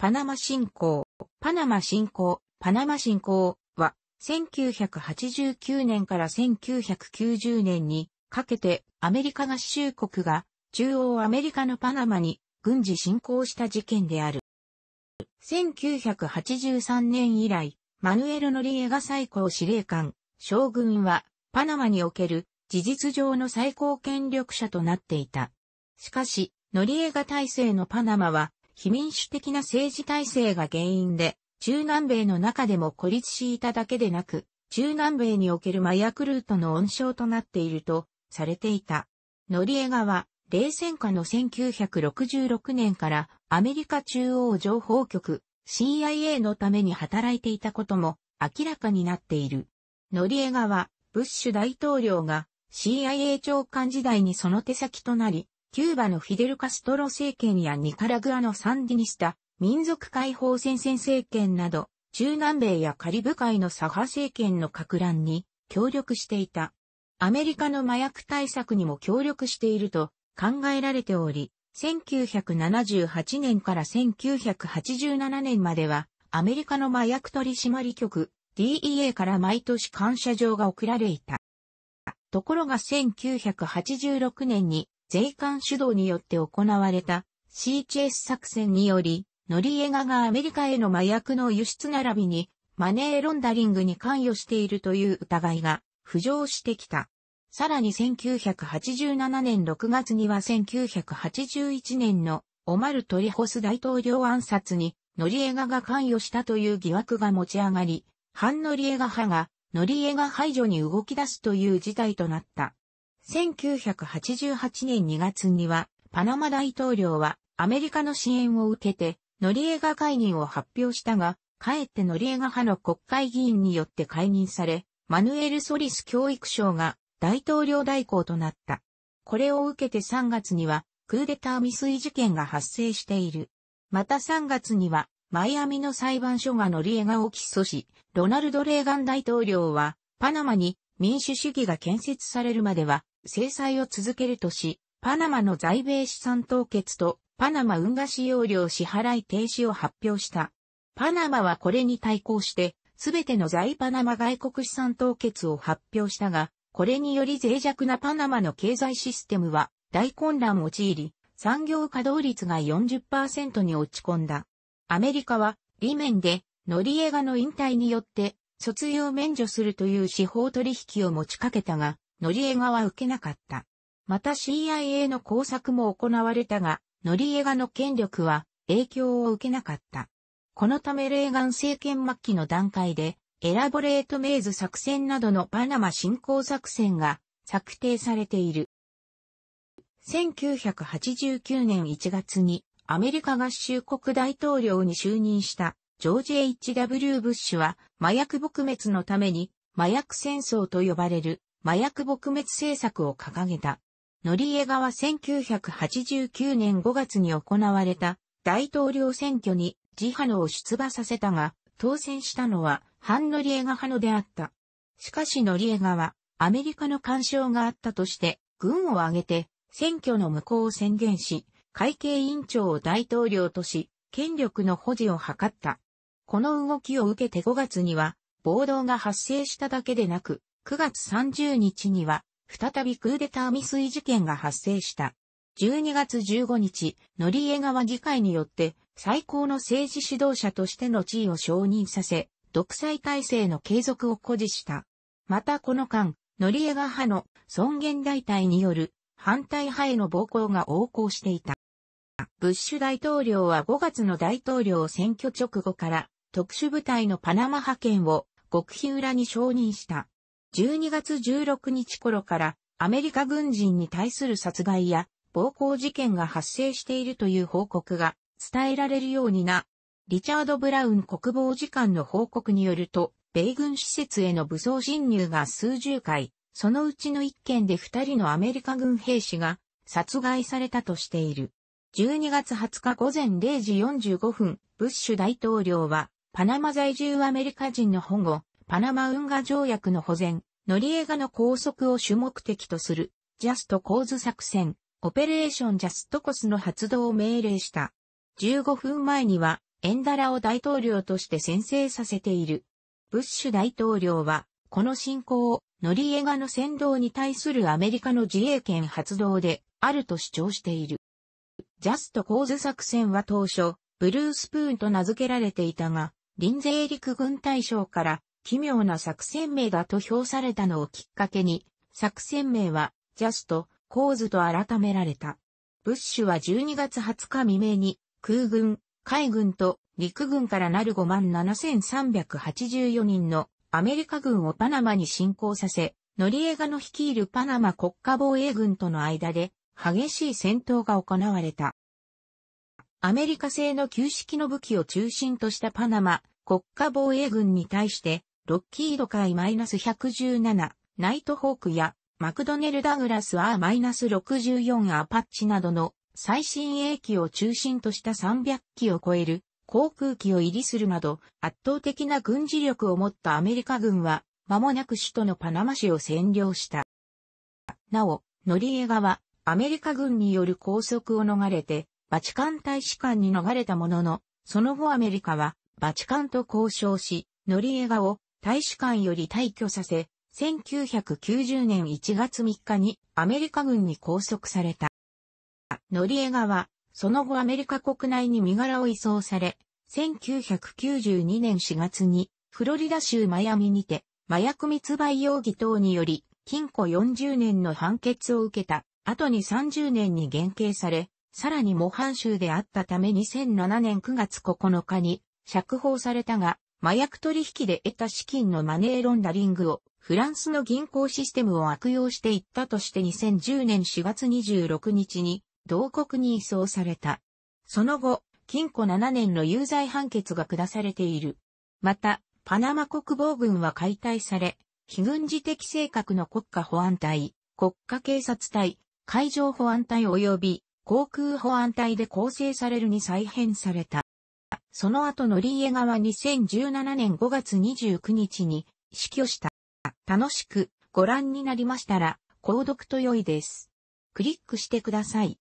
パナマ侵攻。パナマ侵攻。パナマ侵攻は、1989年から1990年にかけてアメリカ合衆国が中央アメリカのパナマに軍事侵攻した事件である。1983年以来、マヌエル・ノリエガ最高司令官、将軍は、パナマにおける事実上の最高権力者となっていた。しかし、ノリエガ体制のパナマは、非民主的な政治体制が原因で、中南米の中でも孤立していただけでなく、中南米における麻薬ルートの温床となっているとされていた。ノリエガは、冷戦下の1966年からアメリカ中央情報局 CIA のために働いていたことも明らかになっている。ノリエガは、ブッシュ大統領が CIA 長官時代にその手先となり、キューバのフィデル・カストロ政権やニカラグアのサンディニスタ、民族解放戦線政権など、中南米やカリブ海の左派政権の拡乱に協力していた。アメリカの麻薬対策にも協力していると考えられており、1978年から1987年までは、アメリカの麻薬取締局 DEA から毎年感謝状が送られていた。ところが1986年に税関主導によって行われた C チェス作戦により、ノリエガがアメリカへの麻薬の輸出並びにマネーロンダリングに関与しているという疑いが浮上してきた。さらに1987年6月には1981年のオマル・トリホス大統領暗殺にノリエガが関与したという疑惑が持ち上がり、反ノリエガ派がノリエガ排除に動き出すという事態となった。1988年2月には、パナマ大統領はアメリカの支援を受けて、ノリエガ解任を発表したが、かえってノリエガ派の国会議員によって解任され、マヌエル・ソリス教育省が大統領代行となった。これを受けて3月には、クーデター未遂事件が発生している。また3月には、マイアミの裁判所がノリエガを起訴し、ロナルド・レーガン大統領は、パナマに民主主義が建設されるまでは制裁を続けるとし、パナマの在米資産凍結とパナマ運河使用料支払い停止を発表した。パナマはこれに対抗して、すべての在パナマ外国資産凍結を発表したが、これにより脆弱なパナマの経済システムは大混乱を陥り、産業稼働率が40%に落ち込んだ。アメリカは、理面で、ノリエガの引退によって、訴追を免除するという司法取引を持ちかけたが、ノリエガは受けなかった。また CIA の工作も行われたが、ノリエガの権力は影響を受けなかった。このためレーガン政権末期の段階で、エラボレートメイズ作戦などのパナマ侵攻作戦が策定されている。1989年1月にアメリカ合衆国大統領に就任したジョージ・ H.W. ブッシュは、麻薬撲滅のために、麻薬戦争と呼ばれる、麻薬撲滅政策を掲げた。ノリエガは1989年5月に行われた大統領選挙にジハノを出馬させたが、当選したのは反ノリエガ派のであった。しかしノリエガはアメリカの干渉があったとして軍を挙げて選挙の無効を宣言し、会計委員長を大統領とし、権力の保持を図った。この動きを受けて5月には暴動が発生しただけでなく、9月30日には再びクーデター未遂事件が発生した。12月15日、ノリエ川議会によって最高の政治指導者としての地位を承認させ、独裁体制の継続を誇示した。またこの間、ノリエガ派の尊厳大隊による反対派への暴行が横行していた。ブッシュ大統領は5月の大統領選挙直後から特殊部隊のパナマ派遣を極秘裏に承認した。12月16日頃からアメリカ軍人に対する殺害や暴行事件が発生しているという報告が伝えられるようにな、リチャード・ブラウン国防次官の報告によると、米軍施設への武装侵入が数十回、そのうちの一件で二人のアメリカ軍兵士が殺害されたとしている。12月20日午前0時45分、ブッシュ大統領はパナマ在住アメリカ人の保護、パナマ運河条約の保全、ノリエガの拘束を主目的とする、ジャスト構図作戦、オペレーションジャストコスの発動を命令した。15分前には、エンダラを大統領として宣誓させている。ブッシュ大統領は、この侵攻を、ノリエガの先導に対するアメリカの自衛権発動で、あると主張している。ジャスト構図作戦は当初、ブルースプーンと名付けられていたが、臨税陸軍大将から奇妙な作戦名だと評されたのをきっかけに、作戦名は、ジャスト、コーズと改められた。ブッシュは12月20日未明に、空軍、海軍と陸軍からなる57,384人のアメリカ軍をパナマに侵攻させ、ノリエガの率いるパナマ国家防衛軍との間で激しい戦闘が行われた。アメリカ製の旧式の武器を中心としたパナマ国家防衛軍に対して、ロッキード海 -117、ナイトホークやマクドネル・ダグラス R-64 アパッチなどの最新鋭機を中心とした300機を超える航空機を入りするなど圧倒的な軍事力を持ったアメリカ軍は間もなく首都のパナマ市を占領した。なお、ノリエガはアメリカ軍による拘束を逃れてバチカン大使館に逃れたものの、その後アメリカは、バチカンと交渉し、ノリエガを大使館より退去させ、1990年1月3日にアメリカ軍に拘束された。ノリエガは、その後アメリカ国内に身柄を移送され、1992年4月にフロリダ州マヤミにて、麻薬密売容疑等により、禁錮40年の判決を受けた後に30年に減刑され、さらに模範囚であったため2007年9月9日に釈放されたが、麻薬取引で得た資金のマネーロンダリングをフランスの銀行システムを悪用していったとして2010年4月26日に同国に移送された。その後、禁錮7年の有罪判決が下されている。また、パナマ国防軍は解体され、非軍事的性格の国家保安隊、国家警察隊、海上保安隊及び航空保安隊で構成されるに再編された。その後のリーエガは2017年5月29日に死去した。楽しくご覧になりましたら、購読と良いです。クリックしてください。